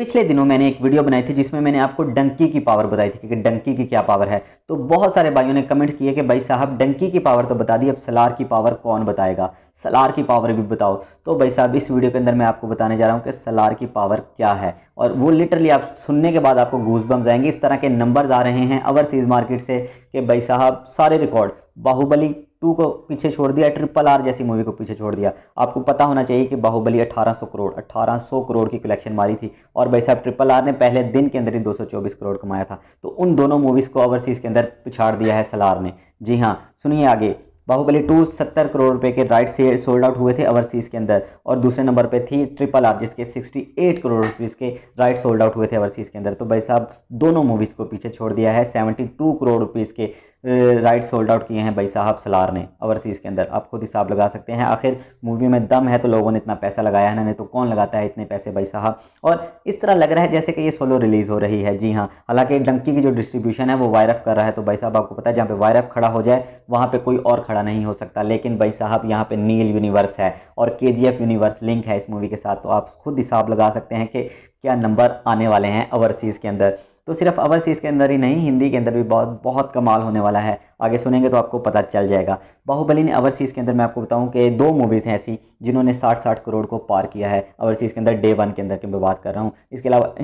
पिछले दिनों मैंने एक वीडियो बनाई थी जिसमें मैंने आपको डंकी की पावर बताई थी कि डंकी की क्या पावर है तो बहुत सारे भाइयों ने कमेंट किए कि भाई साहब डंकी की पावर तो बता दी अब सलार की पावर कौन बताएगा सलार की पावर भी बताओ तो भाई साहब इस वीडियो के अंदर मैं आपको बताने जा रहा हूँ कि सलार की पावर क्या है और वो लिटरली आप सुनने के बाद आपको घूस बम जाएंगे इस तरह के नंबर्स आ रहे हैं अवरसीज़ मार्केट से कि भाई साहब सारे रिकॉर्ड बाहुबली टू को पीछे छोड़ दिया ट्रिपल आर जैसी मूवी को पीछे छोड़ दिया आपको पता होना चाहिए कि बाहुबली 1800 करोड़ 1800 करोड़ की कलेक्शन मारी थी और भाई साहब ट्रिपल आर ने पहले दिन के अंदर ही 224 करोड़ कमाया था तो उन दोनों मूवीज़ को ओवरसीज़ के अंदर पिछाड़ दिया है सलार ने जी हाँ सुनिए आगे बाहुबली टू सत्तर करोड़ रुपए के राइट से सोल्ड आउट हुए थे ओवरसीज़ के अंदर और दूसरे नंबर पे थी ट्रिपल आर जिसके एट करोड़ रुपीज़ के राइट सोल्ड आउट हुए थे ओवरसीज़ के अंदर तो भाई साहब दोनों मूवीज़ को पीछे छोड़ दिया है टू करोड़ रुपीज़ के राइट सोल्ड आउट किए हैं भाई साहब सलार ने ओवरसीज़ के अंदर आप खुद हिसाब लगा सकते हैं आखिर मूवी में दम है तो लोगों ने इतना पैसा लगाया है ना नहीं तो कौन लगाता है इतने पैसे भाई साहब और इस तरह लग रहा है जैसे कि ये सोलो रिलीज़ हो रही है जी हाँ हालांकि डंकी की जो डिस्ट्रीब्यूशन है वो वायरफ कर रहा है तो भाई साहब आपको पता है जहाँ पर वायरफ खड़ा हो जाए वहाँ पर कोई और खड़ा नहीं हो सकता लेकिन भाई साहब यहाँ पर नील यूनिवर्स है और के यूनिवर्स लिंक है इस मूवी के साथ तो आप खुद हिसाब लगा सकते हैं कि क्या नंबर आने वाले हैं ओवरसीज़ के अंदर तो सिर्फ ओवरसीज़ के अंदर ही नहीं हिंदी के अंदर भी बहुत बहुत कमाल होने वाला है आगे सुनेंगे तो आपको पता चल जाएगा बाहुबली ने ओवरसीज़ के अंदर मैं आपको बताऊं कि दो मूवीज़ हैं ऐसी जिन्होंने 60-60 करोड़ को पार किया है ओवरसीज़ के अंदर डे वन के अंदर की मैं बात कर रहा हूँ इसके अलावा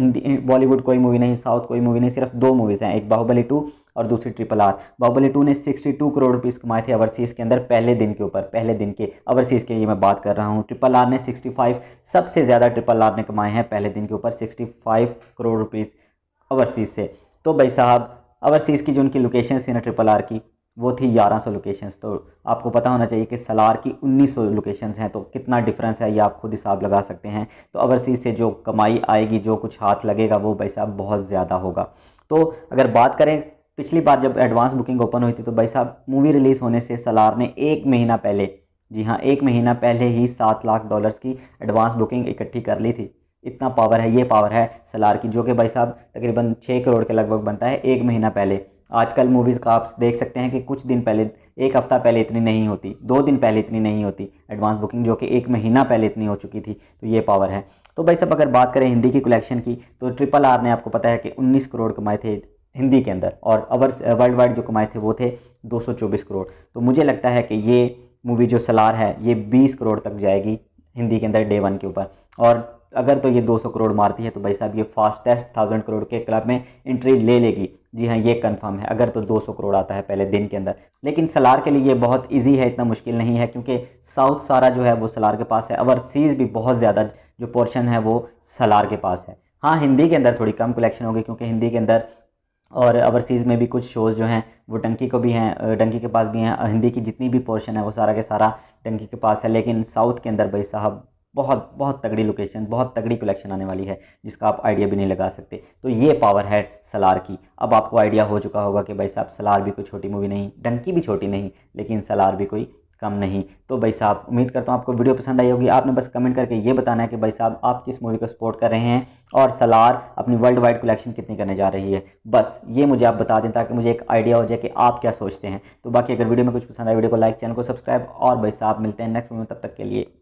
बॉलीवुड कोई मूवी नहीं साउथ कोई मूवी नहीं सिर्फ दो मूवीज़ हैं एक बाहुबली टू और दूसरी ट्रिपल आर बाहुबली टू ने सिक्सटी टू करोड़ रुपीज़ कमाए थे ओवरसीज़ के अंदर पहले दिन के ऊपर पहले दिन के ओवरसीज़ के लिए मैं बात कर रहा हूँ ट्रिपल आर ने सिक्सटी फाइव सबसे ज़्यादा ट्रिपल आर ने कमाए हैं पहले दिन के ऊपर sixty five crore rupees overseas से तो भाई साहब ओवरसीज़ की जो उनकी लोकेशन थी ना ट्रिपल आर की वो थी 1100 लोकेशंस तो आपको पता होना चाहिए कि सलार की 1900 लोकेशंस हैं तो कितना डिफरेंस है ये आप खुद हिसाब लगा सकते हैं तो ओवरसीज़ से जो कमाई आएगी जो कुछ हाथ लगेगा वो भाई साहब बहुत ज़्यादा होगा तो अगर बात करें पिछली बार जब एडवांस बुकिंग ओपन हुई थी तो भाई साहब मूवी रिलीज़ होने से सलार ने एक महीना पहले जी हाँ एक महीना पहले ही सात लाख डॉलर्स की एडवांस बुकिंग इकट्ठी कर ली थी इतना पावर है ये पावर है सलार की जो कि भाई साहब तकरीबन छः करोड़ के लगभग बनता है एक महीना पहले आजकल मूवीज़ का आप देख सकते हैं कि कुछ दिन पहले एक हफ़्ता पहले इतनी नहीं होती दो दिन पहले इतनी नहीं होती एडवांस बुकिंग जो कि एक महीना पहले इतनी हो चुकी थी तो ये पावर है तो भाई साहब अगर बात करें हिंदी की कलेक्शन की तो ट्रिपल आर ने आपको पता है कि 19 करोड़ कमाए थे हिंदी के अंदर और अवर वर्ल्ड वाइड जो कमाए थे वो थे 224 करोड़ तो मुझे लगता है कि ये मूवी जो सलार है ये 20 करोड़ तक जाएगी हिंदी के अंदर डे वन के ऊपर और अगर तो ये 200 करोड़ मारती है तो भाई साहब ये फास्टेस्ट थाउजेंड करोड़ के क्लब में एंट्री ले लेगी जी हाँ ये कंफर्म है अगर तो 200 करोड़ आता है पहले दिन के अंदर लेकिन सलार के लिए ये बहुत इजी है इतना मुश्किल नहीं है क्योंकि साउथ सारा जो है वो सलार के पास है ओवरसीज़ भी बहुत ज़्यादा जो पोर्शन है वो सलार के पास है हाँ हिंदी के अंदर थोड़ी कम कलेक्शन होगी क्योंकि हिंदी के अंदर और ओवरसीज़ में भी कुछ शोज़ जो हैं वो टंकी को भी हैं टंकी के पास भी हैं हिंदी की जितनी भी पोर्शन है वो सारा के सारा टंकी के पास है लेकिन साउथ के अंदर भाई साहब बहुत बहुत तगड़ी लोकेशन बहुत तगड़ी कलेक्शन आने वाली है जिसका आप आइडिया भी नहीं लगा सकते तो ये पावर है सलार की अब आपको आइडिया हो चुका होगा कि भाई साहब सलार भी कोई छोटी मूवी नहीं डंकी भी छोटी नहीं लेकिन सलार भी कोई कम नहीं तो भाई साहब उम्मीद करता हूँ आपको वीडियो पसंद आई होगी आपने बस कमेंट करके ये बताना है कि भाई साहब आप किस मूवी को सपोर्ट कर रहे हैं और सलार अपनी वर्ल्ड वाइड कलेक्शन कितनी करने जा रही है बस ये मुझे आप बता दें ताकि मुझे एक आइडिया हो जाए कि आप क्या सोचते हैं तो बाकी अगर वीडियो में कुछ पसंद आए वीडियो को लाइक चैनल को सब्सक्राइब और भाई साहब मिलते हैं नेक्स्ट वीडियो तब तक के लिए